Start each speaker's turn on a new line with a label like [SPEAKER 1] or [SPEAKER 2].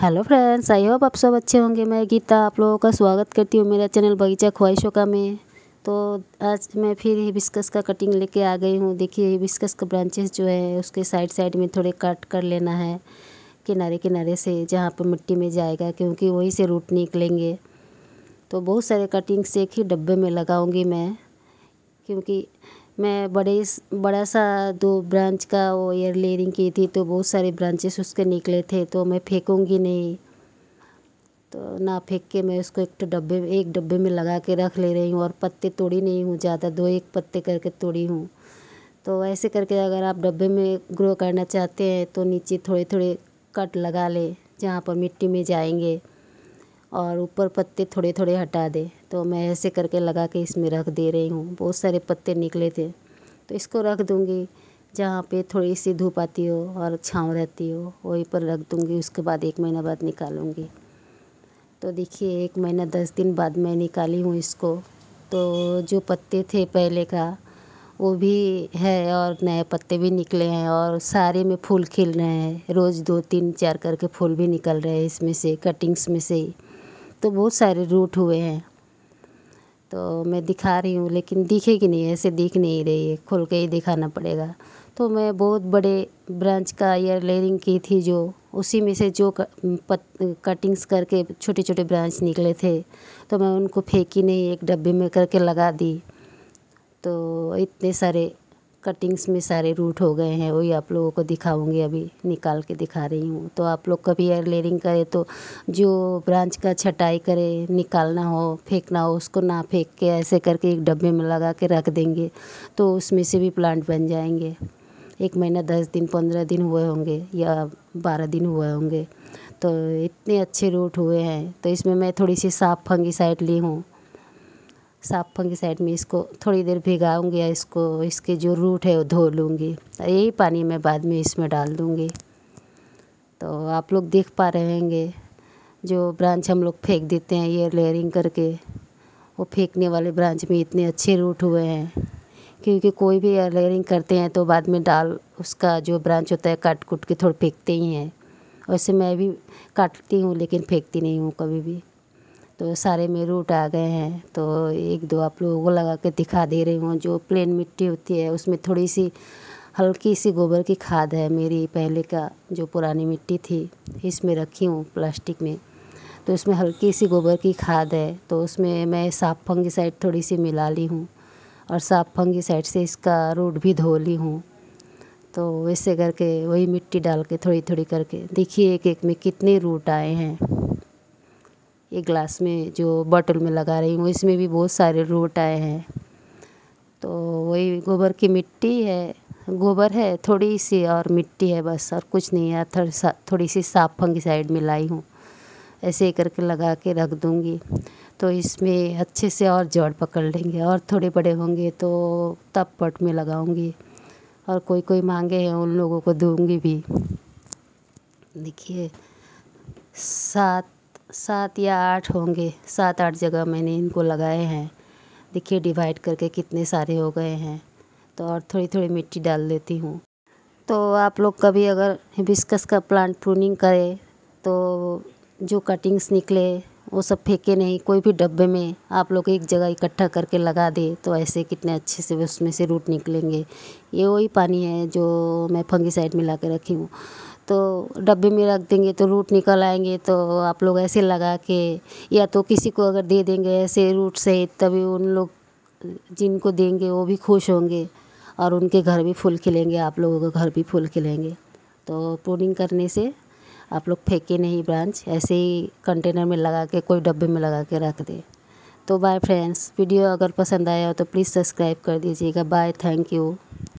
[SPEAKER 1] hello friends I hope आप सब अच्छे होंगे मैं गीता आप लोगों का स्वागत करती हूँ मेरा चैनल बगीचा ख्वाहिशों का में तो आज मैं फिर हिबिस्कस का कटिंग लेके आ गई हूँ देखिए हिबिस्कस का ब्रांचेस जो है उसके साइड साइड में थोड़े कट कर लेना है किनारे किनारे से जहाँ पर मिट्टी में जाएगा क्योंकि वहीं से रूट निकलेंगे तो बहुत सारे कटिंग्स एक ही डब्बे में लगाऊँगी मैं क्योंकि मैं बड़े बड़ा सा दो ब्रांच का वो एयर लेयरिंग की थी तो बहुत सारे ब्रांचेस उसके निकले थे तो मैं फेंकूँगी नहीं तो ना फेंक के मैं उसको एक तो डब्बे एक डब्बे में लगा के रख ले रही हूँ और पत्ते तोड़ी नहीं हूँ ज़्यादा दो एक पत्ते करके तोड़ी हूँ तो ऐसे करके अगर आप डब्बे में ग्रो करना चाहते हैं तो नीचे थोड़े थोड़े कट लगा ले जहाँ पर मिट्टी में जाएंगे और ऊपर पत्ते थोड़े थोड़े हटा दे तो मैं ऐसे करके लगा के इसमें रख दे रही हूँ बहुत सारे पत्ते निकले थे तो इसको रख दूँगी जहाँ पे थोड़ी सी धूप आती हो और छाँव रहती हो वहीं पर रख दूँगी उसके बाद एक महीना बाद निकालूँगी तो देखिए एक महीना दस दिन बाद मैं निकाली हूँ इसको तो जो पत्ते थे पहले का वो भी है और नए पत्ते भी निकले हैं और सारे में फूल खिल रहे हैं रोज़ दो तीन चार करके फूल भी निकल रहे हैं इसमें से कटिंग्स में से तो बहुत सारे रूट हुए हैं तो मैं दिखा रही हूँ लेकिन दिखेगी नहीं ऐसे दिख नहीं रही है खुल के ही दिखाना पड़ेगा तो मैं बहुत बड़े ब्रांच का ईयर लेयरिंग की थी जो उसी में से जो कटिंग्स करके छोटे छोटे ब्रांच निकले थे तो मैं उनको फेंकी नहीं एक डब्बे में करके लगा दी तो इतने सारे कटिंग्स में सारे रूट हो गए हैं वही आप लोगों को दिखाऊंगी अभी निकाल के दिखा रही हूँ तो आप लोग कभी एयर लेयरिंग करें तो जो ब्रांच का छटाई करें निकालना हो फेंकना हो उसको ना फेंक के ऐसे करके एक डब्बे में लगा के रख देंगे तो उसमें से भी प्लांट बन जाएंगे एक महीना दस दिन पंद्रह दिन हुए होंगे या बारह दिन हुए होंगे तो इतने अच्छे रूट हुए हैं तो इसमें मैं थोड़ी सी साफ फंगी साइड ली हूँ साफ साइड में इसको थोड़ी देर भिगाऊँगी या इसको इसके जो रूट है वो धो लूँगी यही पानी मैं बाद में इसमें डाल दूँगी तो आप लोग देख पा रहे होंगे जो ब्रांच हम लोग फेंक देते हैं ये लेयरिंग करके वो फेंकने वाले ब्रांच में इतने अच्छे रूट हुए हैं क्योंकि कोई भी लेयरिंग करते हैं तो बाद में डाल उसका जो ब्रांच होता है काट कुट के थोड़े फेंकते ही हैं वैसे मैं भी काटती हूँ लेकिन फेंकती नहीं हूँ कभी भी तो सारे में रूट आ गए हैं तो एक दो आप लोगों को लगा के दिखा दे रही हूँ जो प्लेन मिट्टी होती है उसमें थोड़ी सी हल्की सी गोबर की खाद है मेरी पहले का जो पुरानी मिट्टी थी इसमें रखी हूँ प्लास्टिक में तो उसमें हल्की सी गोबर की खाद है तो उसमें मैं साफ साइड थोड़ी सी मिला ली हूँ और साफ साइड से इसका रूट भी धो ली हूँ तो वैसे करके वही मिट्टी डाल के थोड़ी थोड़ी करके देखिए एक एक में कितने रूट आए हैं ये ग्लास में जो बॉटल में लगा रही हूँ इसमें भी बहुत सारे रूट आए हैं तो वही गोबर की मिट्टी है गोबर है थोड़ी सी और मिट्टी है बस और कुछ नहीं है थोड़ी सा थोड़ी सी साफ साइड में लाई हूँ ऐसे करके लगा के रख दूँगी तो इसमें अच्छे से और जड़ पकड़ लेंगे और थोड़े बड़े होंगे तो तब पट में लगाऊंगी और कोई कोई मांगे हैं उन लोगों को दूंगी भी देखिए सात सात या आठ होंगे सात आठ जगह मैंने इनको लगाए हैं देखिए डिवाइड करके कितने सारे हो गए हैं तो और थोड़ी थोड़ी मिट्टी डाल देती हूँ तो आप लोग कभी अगर हिबिस्कस का प्लांट प्रूनिंग करें तो जो कटिंग्स निकले वो सब फेंके नहीं कोई भी डब्बे में आप लोग एक जगह इकट्ठा करके लगा दे तो ऐसे कितने अच्छे से उसमें से रूट निकलेंगे ये वही पानी है जो मैं फंगी साइड में ला रखी हूँ तो डब्बे में रख देंगे तो रूट निकल आएँगे तो आप लोग ऐसे लगा के या तो किसी को अगर दे देंगे ऐसे रूट सहित तभी उन लोग जिनको देंगे वो भी खुश होंगे और उनके घर भी फूल खिलेंगे आप लोगों के घर भी फूल खिलेंगे तो पोनिंग करने से आप लोग फेंके नहीं ब्रांच ऐसे ही कंटेनर में लगा के कोई डब्बे में लगा के रख दे तो बाय फ्रेंड्स वीडियो अगर पसंद आया हो तो प्लीज़ सब्सक्राइब कर दीजिएगा बाय थैंक यू